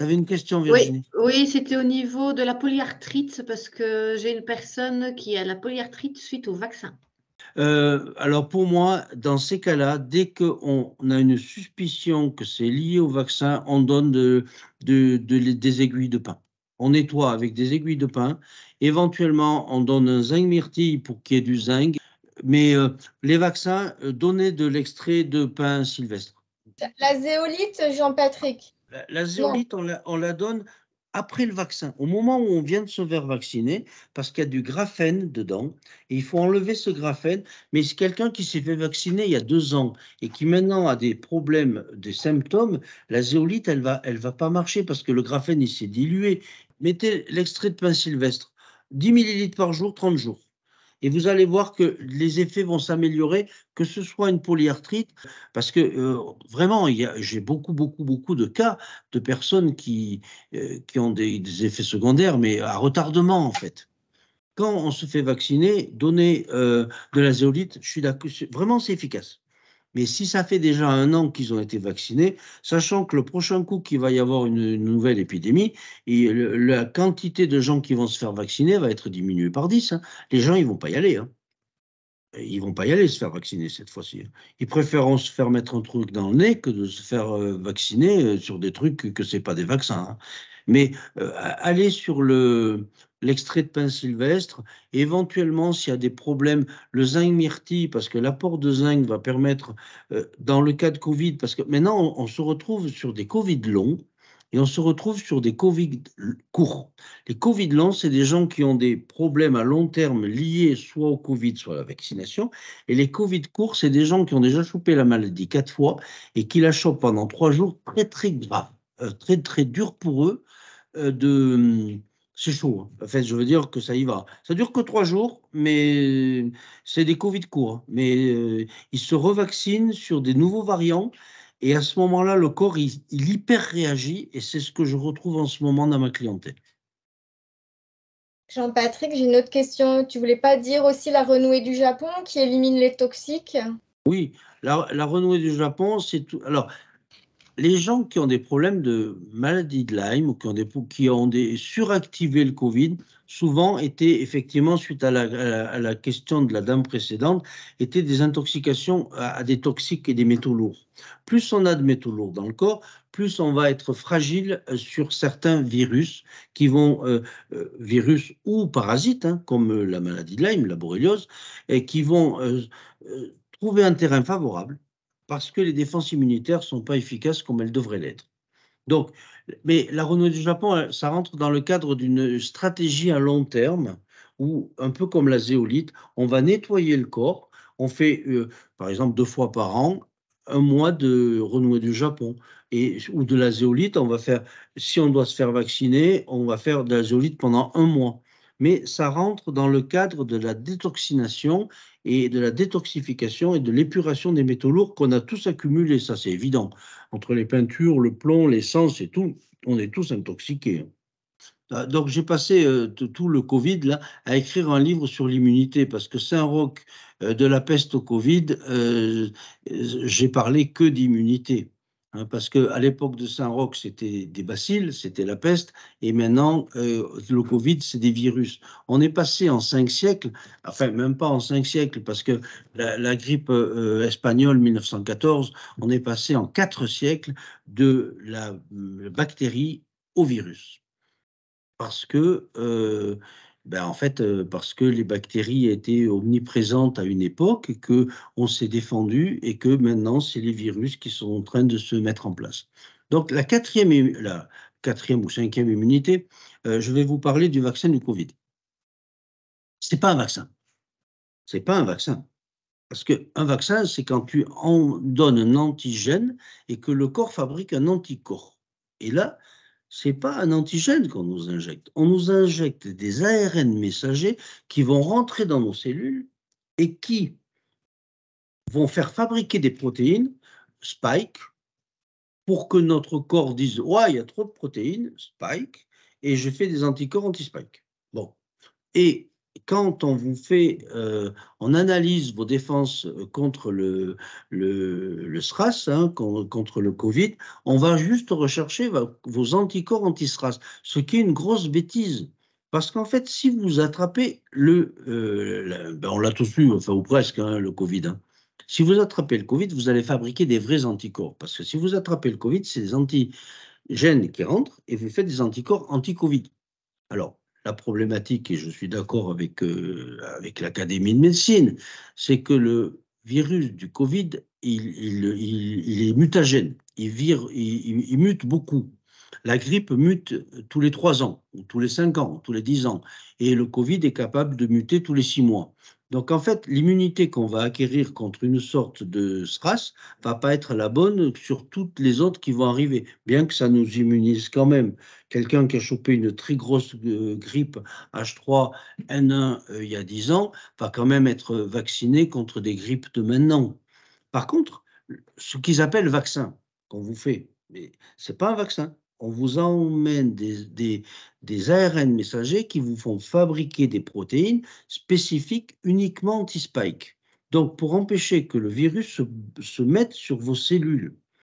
avais une question, Virginie. Oui, c'était au niveau de la polyarthrite, parce que j'ai une personne qui a la polyarthrite suite au vaccin. Euh, alors pour moi, dans ces cas-là, dès qu'on a une suspicion que c'est lié au vaccin, on donne de, de, des aiguilles de pain. On nettoie avec des aiguilles de pain. Éventuellement, on donne un zinc myrtille pour qu'il y ait du zinc. Mais euh, les vaccins, euh, de l'extrait de pain sylvestre. La zéolite, Jean-Patrick. La, zéolite, on la, donne après le vaccin, au moment où on vient de se faire vacciner, parce qu'il y a du graphène dedans, et il faut enlever ce graphène. Mais si quelqu'un qui s'est fait vacciner il y a deux ans et qui maintenant a des problèmes, des symptômes, la zéolite, elle va, elle va pas marcher parce que le graphène, il s'est dilué. Mettez l'extrait de pain sylvestre, 10 ml par jour, 30 jours et vous allez voir que les effets vont s'améliorer, que ce soit une polyarthrite, parce que euh, vraiment, j'ai beaucoup, beaucoup, beaucoup de cas de personnes qui, euh, qui ont des, effets secondaires, mais à retardement en fait. Quand on se fait vacciner, donner euh, de la zéolite, je suis d'accord, vraiment c'est efficace. Mais si ça fait déjà un an qu'ils ont été vaccinés, sachant que le prochain coup qu'il va y avoir une, nouvelle épidémie, la quantité de gens qui vont se faire vacciner va être diminuée par 10. Hein. Les gens, ils vont pas y aller. Ils hein. Ils vont pas y aller se faire vacciner cette fois-ci. Hein. Ils préféreront se faire mettre un truc dans le nez que de se faire euh, vacciner euh, sur des trucs que ce c'est pas des vaccins. Mais euh, aller sur le, l'extrait de pain sylvestre, éventuellement s'il y a des problèmes, le zinc myrtille, parce que l'apport de zinc va permettre, euh, dans le cas de Covid, parce que maintenant on, se retrouve sur des Covid longs, et on se retrouve sur des Covid courts. Les Covid longs, c'est des gens qui ont des problèmes à long terme liés soit au Covid, soit à la vaccination. Et les Covid courts, c'est des gens qui ont déjà chopé la maladie quatre fois et qui la chopent pendant trois jours, très très grave, euh, très très dur pour eux euh, de hum, c'est chaud. Hein. En fait, je veux dire que ça y va. Ça dure que trois jours, mais c'est des Covid courts. Hein. Mais euh, ils se revaccinent sur des nouveaux variants. Et à ce moment-là, le corps, il, hyper réagit. Et c'est ce que je retrouve en ce moment dans ma clientèle. Jean-Patrick, j'ai une autre question. Tu voulais pas dire aussi la renouée du Japon qui élimine les toxiques Oui, la, la renouée du Japon, c'est tout. Alors, les gens qui ont des problèmes de maladie de Lyme ou qui ont, des, qui ont des, suractivé le Covid, souvent étaient effectivement, suite à la, question de la dame précédente, étaient des intoxications à, des toxiques et des métaux lourds. Plus on a de métaux lourds dans le corps, plus on va être fragile euh, sur certains virus qui vont, euh, euh, virus ou parasites, hein, comme la maladie de Lyme, la borreliose, et qui vont trouver un terrain favorable parce que les défenses immunitaires ne sont pas efficaces comme elles devraient l'être. Donc, mais la renouée du Japon, euh, ça rentre dans le cadre d'une stratégie à long terme où, un peu comme la zéolite, on va nettoyer le corps. On fait, euh, par exemple, deux fois par an, un mois de renouée du Japon et, ou de la zéolite. On va faire, si on doit se faire vacciner, on va faire de la zéolite pendant un mois. Mais ça rentre dans le cadre de la détoxination et de la détoxification et de l'épuration des métaux lourds qu'on a tous accumulés, ça c'est évident. Entre les peintures, le plomb, l'essence et tout, on est tous intoxiqués. Ah, donc j'ai passé euh, tout le Covid là à écrire un livre sur l'immunité parce que Saint-Roch euh, de la peste au Covid, euh, j'ai parlé que d'immunité. Hein, parce parce qu'à l'époque de Saint-Roch, c'était des bacilles, c'était la peste, et maintenant, euh, le Covid, c'est des virus. On est passé en cinq siècles, enfin, même pas en cinq siècles, parce que la, grippe euh, espagnole 1914, on est passé en quatre siècles de la, la euh, bactérie au virus. Parce que ben, en fait, euh, parce que les bactéries étaient omniprésentes à une époque et que on s'est défendu et que maintenant c'est les virus qui sont en train de se mettre en place. Donc la quatrième, la quatrième ou cinquième immunité, euh, je vais vous parler du vaccin du Covid. C'est pas un vaccin. C'est pas un vaccin. Parce qu'un vaccin, c'est quand tu en donnes un antigène et que le corps fabrique un anticorps. Et là, n'est pas un antigène qu'on nous injecte. On nous injecte des ARN messagers qui vont rentrer dans nos cellules et qui vont faire fabriquer des protéines, spike, pour que notre corps dise Ouais, il y a trop de protéines, spike, et je fais des anticorps anti-spike. Bon. Et quand on vous fait, on euh, analyse vos défenses euh, contre le, le, le SRAS, hein, contre le Covid, on va juste rechercher vos anticorps anti-SRAS, ce qui est une grosse bêtise. Parce qu'en fait, si vous attrapez le, euh, ben on l'a tous eu, enfin ou presque, hein, le Covid. Hein. Si vous attrapez le Covid, vous allez fabriquer des vrais anticorps. Parce que si vous attrapez le Covid, c'est des antigènes qui rentrent et vous faites des anticorps anti-Covid. Alors, la problématique, et je suis d'accord avec, euh, avec l'Académie de médecine, c'est que le virus du Covid, il, il, il, il est mutagène, vire, il, mute beaucoup. La grippe mute euh, tous les trois ans, ou tous les cinq ans, tous les 10 ans, et le Covid est capable de muter tous les six mois. Donc en fait, l'immunité qu'on va acquérir contre une sorte de SRAS va pas être la bonne sur toutes les autres qui vont arriver, bien que ça nous immunise quand même. Quelqu'un qui a chopé une très grosse euh, grippe H3N1 euh, il y a 10 ans va quand même être vacciné contre des grippes de maintenant. Par contre, ce qu'ils appellent vaccin qu'on vous fait, mais c'est pas un vaccin on vous emmène des, ARN messagers qui vous font fabriquer des protéines spécifiques uniquement anti-spike. Donc, pour empêcher que le virus se mette sur vos cellules.